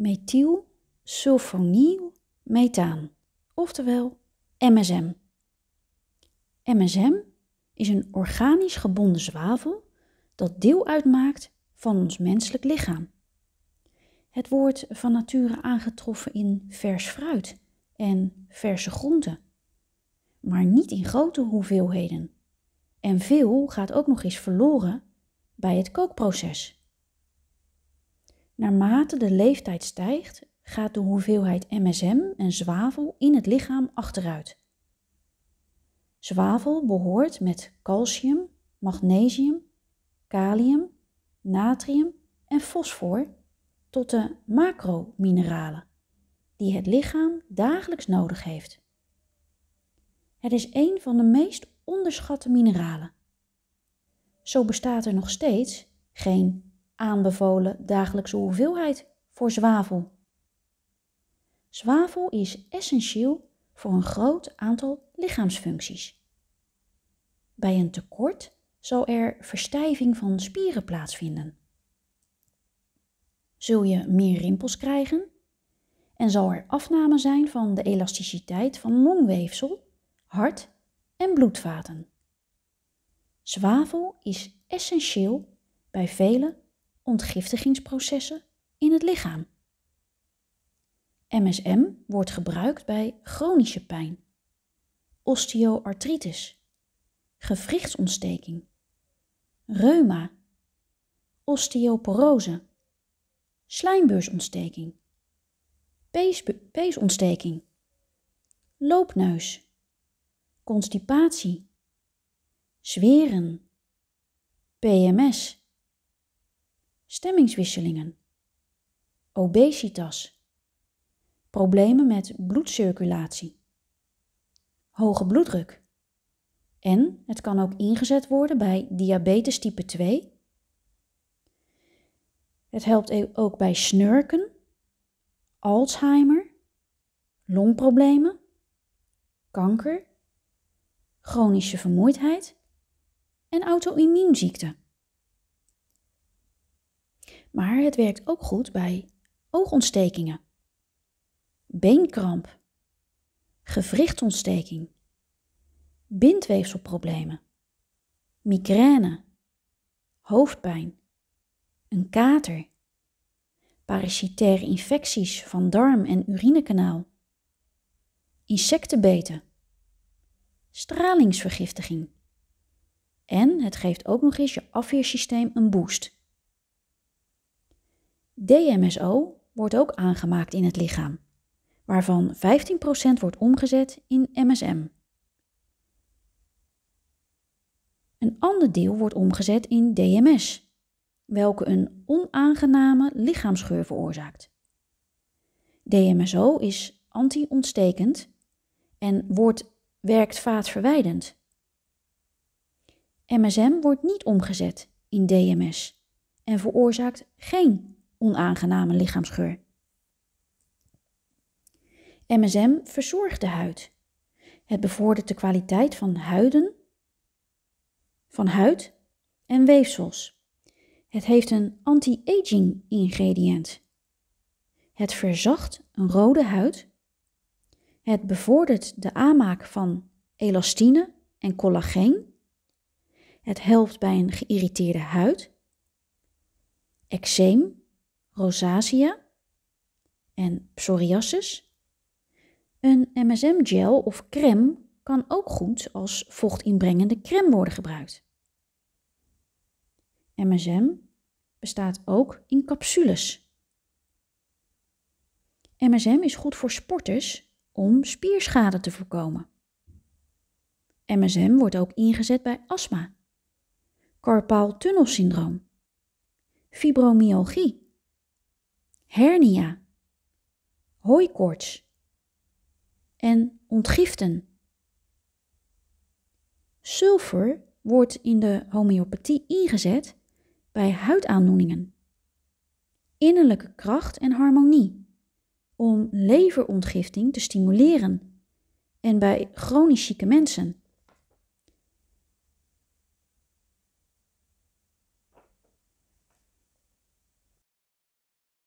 methyl methaan, oftewel MSM. MSM is een organisch gebonden zwavel dat deel uitmaakt van ons menselijk lichaam. Het wordt van nature aangetroffen in vers fruit en verse groenten, maar niet in grote hoeveelheden. En veel gaat ook nog eens verloren bij het kookproces. Naarmate de leeftijd stijgt, gaat de hoeveelheid MSM en zwavel in het lichaam achteruit. Zwavel behoort met calcium, magnesium, kalium, natrium en fosfor tot de macromineralen die het lichaam dagelijks nodig heeft. Het is een van de meest onderschatte mineralen. Zo bestaat er nog steeds geen aanbevolen dagelijkse hoeveelheid voor zwavel. Zwavel is essentieel voor een groot aantal lichaamsfuncties. Bij een tekort zal er verstijving van spieren plaatsvinden. Zul je meer rimpels krijgen en zal er afname zijn van de elasticiteit van longweefsel, hart en bloedvaten. Zwavel is essentieel bij vele ontgiftigingsprocessen in het lichaam. MSM wordt gebruikt bij chronische pijn, osteoartritis, gewrichtsontsteking, reuma, osteoporose, slijmbeursontsteking, peesontsteking, loopneus, constipatie, zweren, PMS stemmingswisselingen, obesitas, problemen met bloedcirculatie, hoge bloeddruk. En het kan ook ingezet worden bij diabetes type 2. Het helpt e- ook bij snurken, Alzheimer, longproblemen, kanker, chronische vermoeidheid en auto-immuunziekten. Maar het werkt ook goed bij oogontstekingen, beenkramp, gewrichtontsteking, bindweefselproblemen, migraine, hoofdpijn, een kater, parasitaire infecties van darm- en urinekanaal, insectenbeten, stralingsvergiftiging. En het geeft ook nog eens je afweersysteem een boost. DMSO wordt ook aangemaakt in het lichaam, waarvan 15% wordt omgezet in MSM. Een ander deel wordt omgezet in DMS, welke een onaangename lichaamsgeur veroorzaakt. DMSO is anti-ontstekend en wordt, werkt vaatverwijdend. MSM wordt niet omgezet in DMS en veroorzaakt geen onaangename lichaamsgeur. MSM verzorgt de huid. Het bevordert de kwaliteit van huiden, van huid en weefsels. Het heeft een anti-aging ingrediënt. Het verzacht een rode huid. Het bevordert de aanmaak van elastine en collageen. Het helpt bij een geïrriteerde huid, eczeem rosacea en psoriasis. Een MSM-gel of crème kan ook goed als vochtinbrengende crème worden gebruikt. MSM bestaat ook in capsules. MSM is goed voor sporters om spierschade te voorkomen. MSM wordt ook ingezet bij astma, carpaal tunnelsyndroom, fibromyalgie hernia, hooikoorts en ontgiften. Sulfur wordt in de homeopathie ingezet bij huidaandoeningen, innerlijke kracht en harmonie, om leverontgifting te stimuleren en bij chronisch zieke mensen.